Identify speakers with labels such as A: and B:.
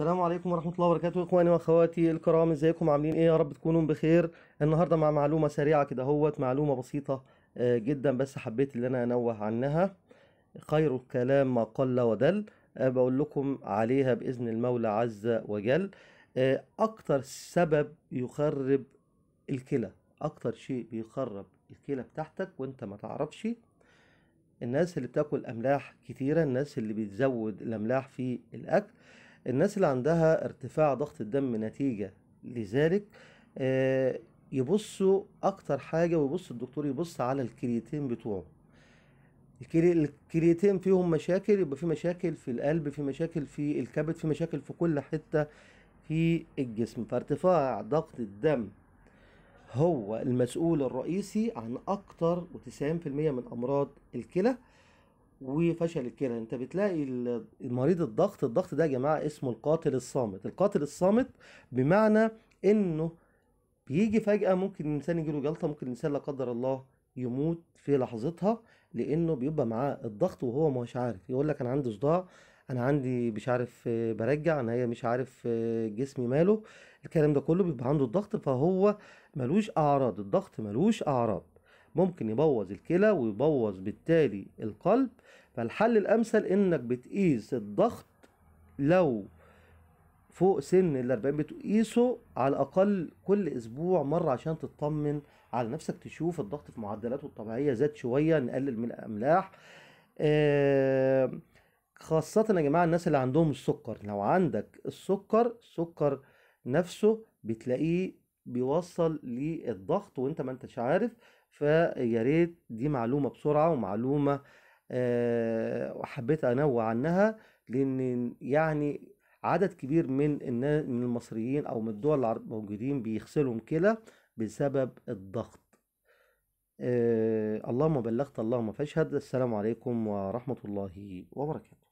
A: السلام عليكم ورحمة الله وبركاته إخواني وأخواتي الكرام إزيكم عاملين إيه يا رب تكونوا بخير النهاردة مع معلومة سريعة كده هوت معلومة بسيطة آه، جدا بس حبيت إن أنا أنوه عنها خير الكلام ما قل ودل آه، بقول لكم عليها بإذن المولى عز وجل آه، أكتر سبب يخرب الكلى أكتر شيء بيخرب الكلى بتاعتك وأنت ما تعرفش الناس اللي بتاكل أملاح كتيرة الناس اللي بتزود الأملاح في الأكل الناس اللي عندها ارتفاع ضغط الدم نتيجة لذلك آه، يبصوا اكتر حاجة ويبص الدكتور يبص على الكرياتين بتوعه الكرياتين فيهم مشاكل يبقى في مشاكل في القلب في مشاكل في الكبد في مشاكل في كل حتة في الجسم فارتفاع ضغط الدم هو المسؤول الرئيسي عن اكتر وتسعين في المية من امراض الكلى وفشل الكلى انت بتلاقي المريض الضغط الضغط ده يا جماعه اسمه القاتل الصامت القاتل الصامت بمعنى انه بيجي فجاه ممكن الانسان يجيله جلطه ممكن الانسان لا قدر الله يموت في لحظتها لانه بيبقى معاه الضغط وهو مش عارف يقول لك انا عندي صداع انا عندي مش عارف برجع انا هي مش عارف جسمي ماله الكلام ده كله بيبقى عنده الضغط فهو ملوش اعراض الضغط ملوش اعراض ممكن يبوظ الكلى ويبوظ بالتالي القلب فالحل الامثل انك بتقيس الضغط لو فوق سن ال 40 بتقيسه على الاقل كل اسبوع مره عشان تطمن على نفسك تشوف الضغط في معدلاته الطبيعيه زاد شويه نقلل من الاملاح خاصة يا جماعة الناس اللي عندهم السكر لو عندك السكر السكر نفسه بتلاقيه بيوصل للضغط وانت ما انتش عارف فيا ريت دي معلومه بسرعه ومعلومه أه حبيت انوه عنها لان يعني عدد كبير من من المصريين او من الدول موجودين بيغسلوا كلى بسبب الضغط أه اللهم بلغت اللهم فاشهد السلام عليكم ورحمه الله وبركاته